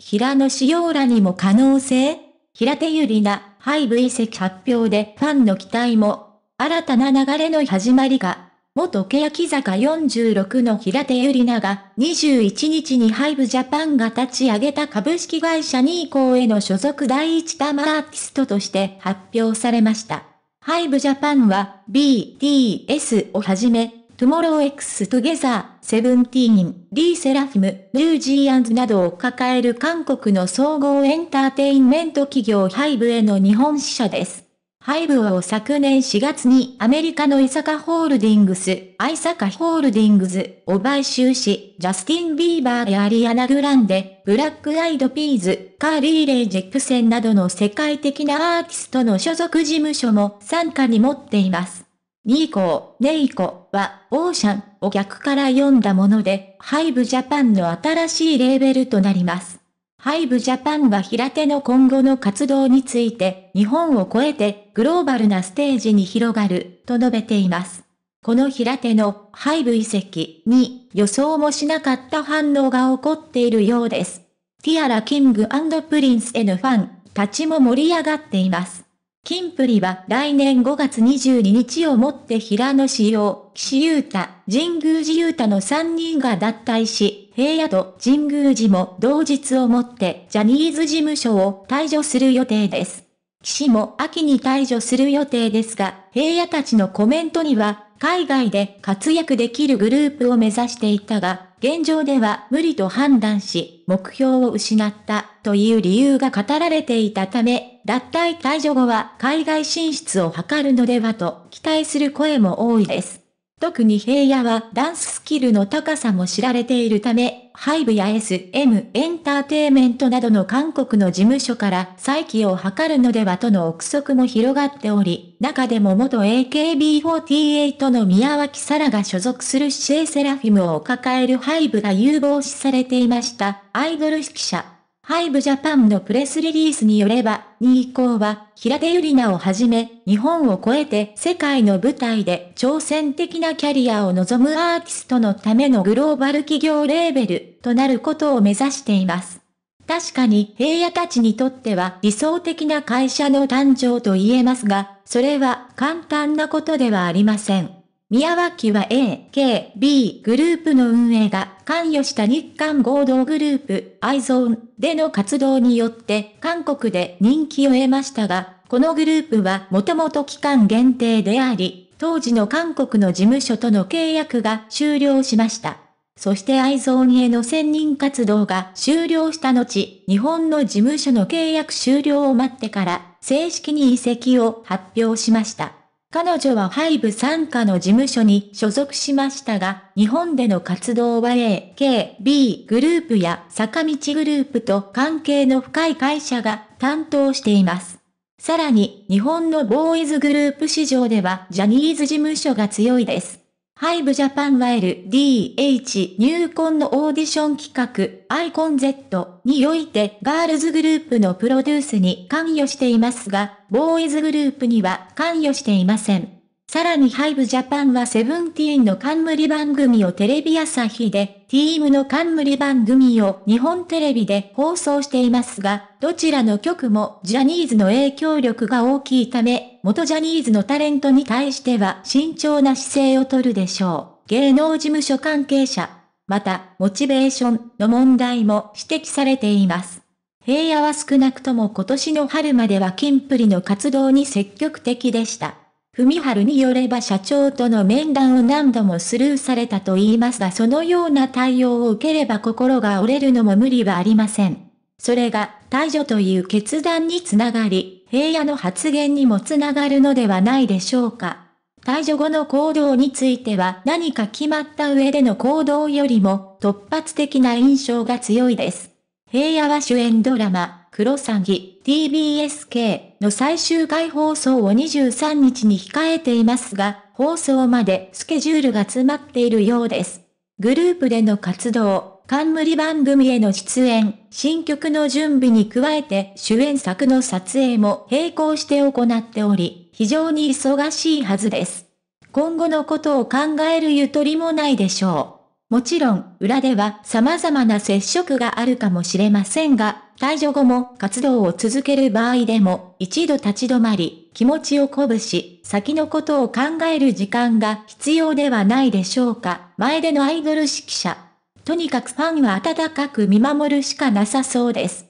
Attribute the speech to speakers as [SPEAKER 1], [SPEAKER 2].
[SPEAKER 1] 平野紫耀らにも可能性平手ゆりな、敗部移籍発表でファンの期待も、新たな流れの始まりか。元欅坂46の平手ゆりなが21日にハイブジャパンが立ち上げた株式会社ニーコーへの所属第一玉アーティストとして発表されました。ハイブジャパンは BTS をはじめトゥモローエクス・トゲザー、セブンティーン、リーセラフィム、ニュージーアンズなどを抱える韓国の総合エンターテインメント企業ハイブへの日本支社です。ハイブを昨年4月にアメリカのイサカホールディングス、アイサカホールディングスを買収し、ジャスティン・ビーバーやアリアナ・グランデ、ブラック・アイド・ピーズ、カーリー・レイ・ジェクセンなどの世界的なアーティストの所属事務所も参加に持っています。2ーコー、ネイコは、オーシャンを逆から読んだもので、ハイブジャパンの新しいレーベルとなります。ハイブジャパンは平手の今後の活動について、日本を超えてグローバルなステージに広がる、と述べています。この平手のハイブ遺跡に予想もしなかった反応が起こっているようです。ティアラキングプリンスへのファンたちも盛り上がっています。キンプリは来年5月22日をもって平野志陽、岸優太、神宮寺優太の3人が脱退し、平野と神宮寺も同日をもってジャニーズ事務所を退場する予定です。岸も秋に退場する予定ですが、平野たちのコメントには、海外で活躍できるグループを目指していたが、現状では無理と判断し、目標を失ったという理由が語られていたため、脱退退場後は海外進出を図るのではと期待する声も多いです。特に平野はダンススキルの高さも知られているため、ハイブや SM エンターテイメントなどの韓国の事務所から再起を図るのではとの憶測も広がっており、中でも元 AKB48 の宮脇沙良が所属するシェイセラフィムを抱えるハイブが有望視されていました、アイドル指揮者。ハイブジャパンのプレスリリースによれば、2以降は、平手ゆりなをはじめ、日本を超えて世界の舞台で挑戦的なキャリアを望むアーティストのためのグローバル企業レーベルとなることを目指しています。確かに平野たちにとっては理想的な会社の誕生と言えますが、それは簡単なことではありません。宮脇は A、K、B グループの運営が関与した日韓合同グループアイゾーンでの活動によって韓国で人気を得ましたが、このグループはもともと期間限定であり、当時の韓国の事務所との契約が終了しました。そしてアイゾーンへの専任活動が終了した後、日本の事務所の契約終了を待ってから、正式に移籍を発表しました。彼女はハイブ傘下の事務所に所属しましたが、日本での活動は A、K、B グループや坂道グループと関係の深い会社が担当しています。さらに、日本のボーイズグループ市場ではジャニーズ事務所が強いです。ハイブジャパンは LDH 入婚のオーディション企画、アイコン Z においてガールズグループのプロデュースに関与していますが、ボーイズグループには関与していません。さらにハイブジャパンはセブンティーンの冠番組をテレビ朝日で、ティームの冠番組を日本テレビで放送していますが、どちらの曲もジャニーズの影響力が大きいため、元ジャニーズのタレントに対しては慎重な姿勢をとるでしょう。芸能事務所関係者。また、モチベーションの問題も指摘されています。平野は少なくとも今年の春までは金プリの活動に積極的でした。文春によれば社長との面談を何度もスルーされたと言いますがそのような対応を受ければ心が折れるのも無理はありません。それが、退場という決断につながり、平野の発言にもつながるのではないでしょうか。退場後の行動については何か決まった上での行動よりも突発的な印象が強いです。平野は主演ドラマ、クロサギ TBSK の最終回放送を23日に控えていますが、放送までスケジュールが詰まっているようです。グループでの活動、冠番組への出演、新曲の準備に加えて主演作の撮影も並行して行っており、非常に忙しいはずです。今後のことを考えるゆとりもないでしょう。もちろん、裏では様々な接触があるかもしれませんが、退場後も活動を続ける場合でも、一度立ち止まり、気持ちを鼓舞し、先のことを考える時間が必要ではないでしょうか。前でのアイドル指揮者。とにかくファンは温かく見守るしかなさそうです。